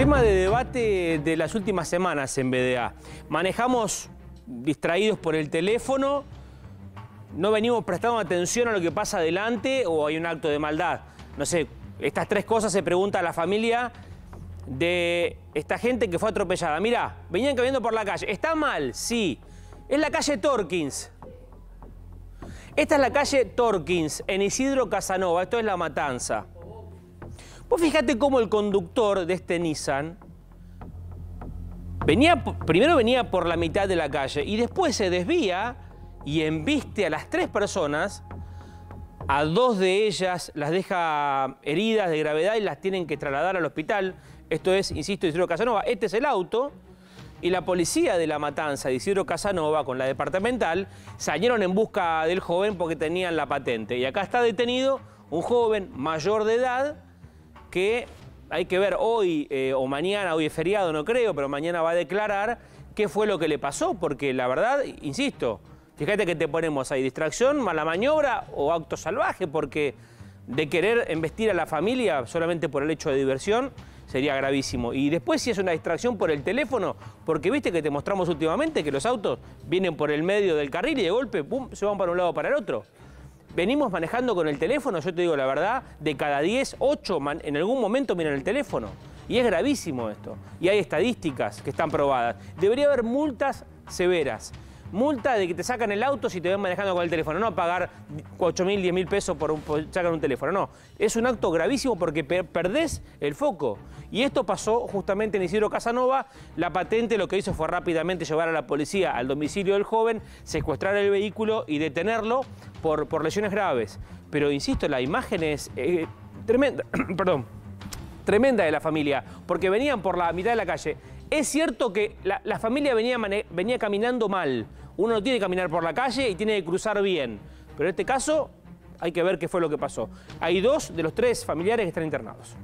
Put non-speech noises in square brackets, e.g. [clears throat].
Tema de debate de las últimas semanas en BDA. Manejamos distraídos por el teléfono, no venimos prestando atención a lo que pasa adelante o hay un acto de maldad. No sé, estas tres cosas se pregunta a la familia de esta gente que fue atropellada. Mirá, venían caminando por la calle. ¿Está mal? Sí. Es la calle Torkins. Esta es la calle Torkins, en Isidro Casanova. Esto es La Matanza. Vos fíjate cómo el conductor de este Nissan venía, primero venía por la mitad de la calle y después se desvía y embiste a las tres personas. A dos de ellas las deja heridas de gravedad y las tienen que trasladar al hospital. Esto es, insisto, Isidro Casanova. Este es el auto. Y la policía de la matanza Isidro Casanova con la departamental salieron en busca del joven porque tenían la patente. Y acá está detenido un joven mayor de edad que hay que ver hoy eh, o mañana, hoy es feriado, no creo, pero mañana va a declarar qué fue lo que le pasó, porque la verdad, insisto, fíjate que te ponemos ahí distracción, mala maniobra o acto salvaje, porque de querer embestir a la familia solamente por el hecho de diversión sería gravísimo. Y después si es una distracción por el teléfono, porque viste que te mostramos últimamente que los autos vienen por el medio del carril y de golpe, pum, se van para un lado o para el otro venimos manejando con el teléfono, yo te digo la verdad, de cada 10, 8 en algún momento miran el teléfono. Y es gravísimo esto. Y hay estadísticas que están probadas. Debería haber multas severas. Multa de que te sacan el auto si te ven manejando con el teléfono. No pagar 8 mil, 10 mil pesos por, sacar un teléfono. No. Es un acto gravísimo porque perdés el foco. Y esto pasó justamente en Isidro Casanova. La patente lo que hizo fue rápidamente llevar a la policía al domicilio del joven, secuestrar el vehículo y detenerlo por, lesiones graves. Pero insisto, la imagen es eh, tremenda, [clears throat] perdón, tremenda de la familia, porque venían por la mitad de la calle. Es cierto que la, familia venía, venía caminando mal. Uno no tiene que caminar por la calle y tiene que cruzar bien. Pero en este caso hay que ver qué fue lo que pasó. Hay dos de los tres familiares que están internados.